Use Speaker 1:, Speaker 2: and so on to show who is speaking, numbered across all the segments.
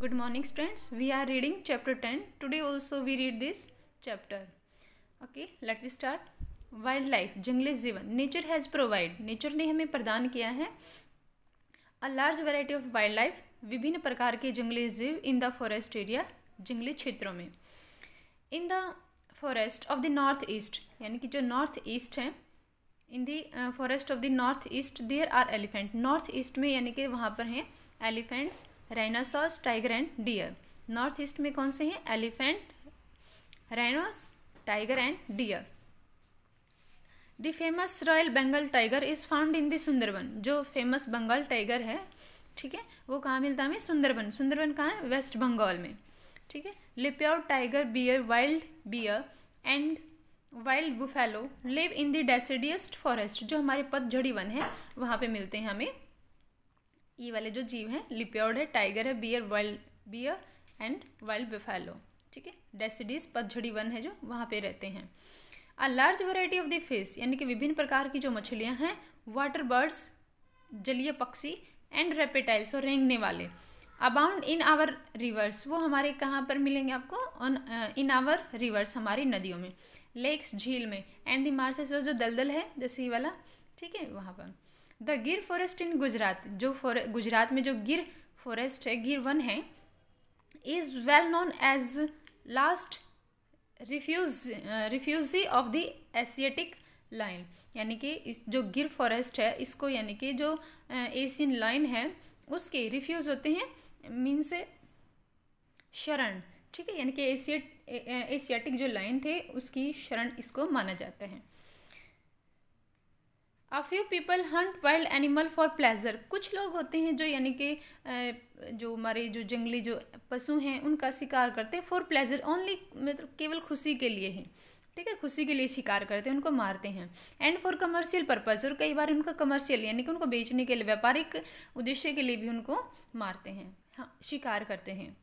Speaker 1: good morning students we are reading chapter ten today also we read this chapter okay let we start wildlife जंगली जीवन nature has provide nature ने हमें प्रदान किया है a large variety of wildlife विभिन्न प्रकार के जंगली जीव इन द फॉरेस्ट एरिया जंगली क्षेत्रों में in the forest of the north east यानी कि जो नॉर्थ ईस्ट हैं in the forest of the north east there are elephant north east में यानी कि वहाँ पर हैं elephants rhinoceros tiger and deer north east में कौन से हैं elephant rhinos tiger and deer the famous royal Bengal tiger is found in the Sundarban जो फेमस बंगाल टाइगर है ठीक है वो कहाँ मिलता है हमें सुंदरबन सुंदरबन कहाँ है वेस्ट बंगाल में ठीक है leopard tiger bear wild bear and wild buffalo live in the deciduous forest जो हमारे पतझड़ी वन है वहाँ पे मिलते हैं हमें ये e वाले जो जीव हैं लिप्योर्ड है टाइगर है bear wild bear and wild buffalo ठीक है डेसिडिस पतझड़ी वन है जो वहाँ पे रहते हैं a large variety of the fish यानी कि विभिन्न प्रकार की जो मछलियाँ हैं वाटर बर्ड्स जलीय पक्षी एंड रेपिटाइल्स और रेंगने वाले अबाउंड इन आवर रिवर्स वो हमारे कहाँ पर मिलेंगे आपको ऑन इन आवर रिवर्स हमारी नदियों में लेक्स झील में एंड दी मार्सेस जो दलदल है जैसे ही वाला ठीक है वहाँ पर द गिर फॉरेस्ट इन गुजरात जो गुजरात में जो गिर फॉरेस्ट है गिर वन है is well known as last refuge refugee of the Asiatic lion यानी कि इस जो गिर फॉरेस्ट है इसको यानी कि जो एशियन uh, लाइन है उसके रिफ्यूज होते हैं मीन्स शरण ठीक है यानी कि एशिया एशियाटिक जो लाइन थे उसकी शरण इसको माना जाता है a few people hunt wild animal for pleasure कुछ लोग होते हैं जो यानी कि जो हमारे जो जंगली जो पशु हैं उनका शिकार करते हैं फॉर प्लेजर ओनली मतलब केवल खुशी के लिए ही ठीक है खुशी के लिए शिकार करते हैं उनको मारते हैं एंड फॉर कमर्शियल पर्पज़ और कई बार उनका कमर्शियल यानी कि उनको बेचने के लिए व्यापारिक उद्देश्य के लिए भी उनको मारते हैं हाँ शिकार करते हैं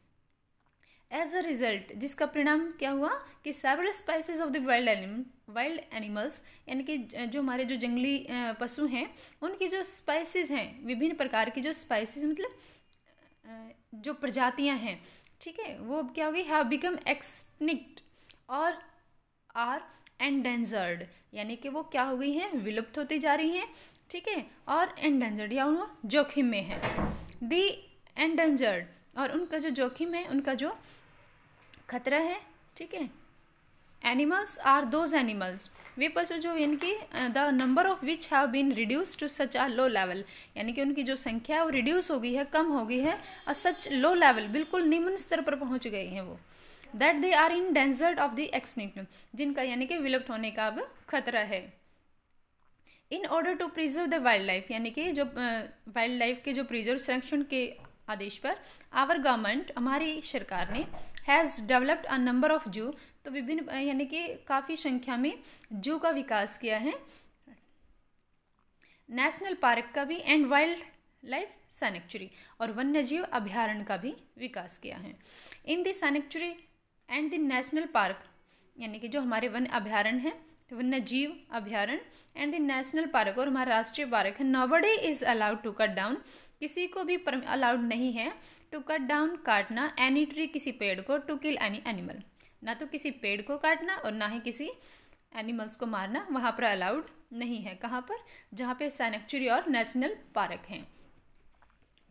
Speaker 1: एज अ रिजल्ट जिसका परिणाम क्या हुआ कि several species of the wild animal wild animals यानी कि जो हमारे जो जंगली पशु हैं उनकी जो स्पाइसिस हैं विभिन्न प्रकार की जो स्पाइसिस मतलब जो प्रजातियां हैं ठीक है वो क्या हो गई हैव बिकम एक्सनिक्ट और आर एंडेंजर्ड यानी कि वो क्या हो गई हैं विलुप्त होती जा रही हैं ठीक है और एंडेंजर्ड या उन जोखिम में है दी एंडेंजर्ड और उनका जो जोखिम है उनका जो खतरा है ठीक है एनिमल्स आर दोज एनिमल्स वे पशु जो इनकी the number of which have been reduce to such a low level यानी कि उनकी जो संख्या है वो रिड्यूस हो गई है कम हो गई है और सच लो लेवल बिल्कुल निम्न स्तर पर पहुंच गए हैं वो that they are in danger of the extinct जिनका यानी कि विलुप्त होने का अब खतरा है in order to preserve the wildlife यानी कि जो वाइल्ड लाइफ के जो प्रिजर्व संरक्षण के आदेश पर आवर गवर्नमेंट हमारी सरकार ने has developed a number of zoo तो विभिन्न यानी कि काफ़ी संख्या में जू का विकास किया है नेशनल पार्क का भी एंड वाइल्ड लाइफ सैनिक्चुरी और वन्यजीव अभ्यारण्य का भी विकास किया है in the sanctuary and the national park यानी कि जो हमारे वन अभ्यारण्य हैं जीव अभ्यारण एंड द नेशनल पार्क और हमारा राष्ट्रीय पार्क है nobody is allowed to cut down किसी को भी अलाउड नहीं है टू कट डाउन काटना एनी ट्री किसी पेड़ को टू किल एनी एनिमल ना तो किसी पेड़ को काटना और ना ही किसी एनिमल्स को मारना वहाँ पर अलाउड नहीं है कहाँ पर जहाँ पे सैनक्चुरी और नेशनल पार्क हैं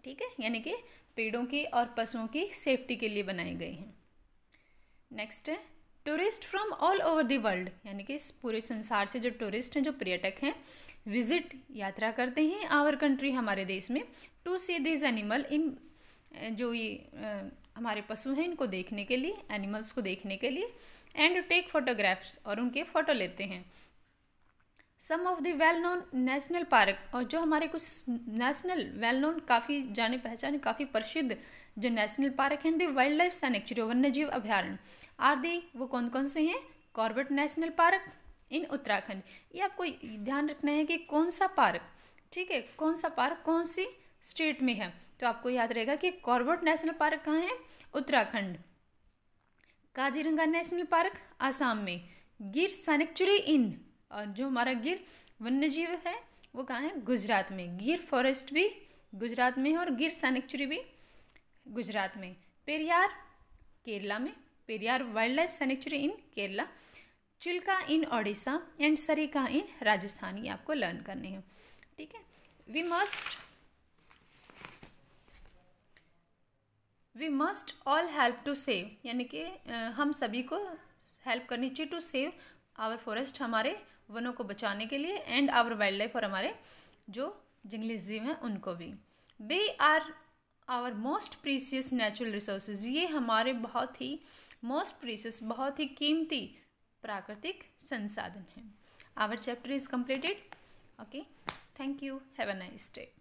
Speaker 1: ठीक है यानी कि पेड़ों की और पशुओं की सेफ्टी के लिए बनाई गई हैं नेक्स्ट है tourist from all over the world यानी कि इस पूरे संसार से जो टूरिस्ट हैं जो पर्यटक हैं विजिट यात्रा करते हैं आवर कंट्री हमारे देश में to see this animal in जो ये हमारे पशु हैं इनको देखने के लिए एनिमल्स को देखने के लिए एंड टेक फोटोग्राफ्स और उनके फ़ोटो लेते हैं some of the well known national park और जो हमारे कुछ नेशनल वेल नोन काफ़ी जाने पहचाने काफ़ी प्रसिद्ध जो नेशनल पार्क हैं द वाइल्ड लाइफ सैनिक्चुरी वन्य जीव अभ्यारण्य आर दे वो कौन कौन से हैं Corbett national park in Uttarakhand ये आपको ध्यान रखना है कि कौन सा पार्क ठीक है कौन सा पार्क कौन सी स्टेट में है तो आपको याद रहेगा कि कॉर्बेट नेशनल पार्क कहाँ है उत्तराखंड काजीरंगा नेशनल पार्क आसाम में गिर सैनिकचुरी इन और जो हमारा गिर वन्य जीव है वो कहाँ है गुजरात में गिर फॉरेस्ट भी गुजरात में है और गिर सैनिकचुरी भी गुजरात में पेरियार केरला में Periyar Wildlife sanctuary in Kerala Chilka in Odisha and Sariska in Rajasthan ये आपको लर्न करने हैं ठीक है we must we must all help to save यानी कि हम सभी को हेल्प करनी चाहिए टू सेव आवर फॉरेस्ट हमारे वनों को बचाने के लिए एंड आवर वाइल्ड लाइफ और हमारे जो जंगली जीव हैं उनको भी they are our most precious natural resources ये हमारे बहुत ही मोस्ट प्रीसियस बहुत ही कीमती प्राकृतिक संसाधन हैं our chapter is completed okay thank you have a nice day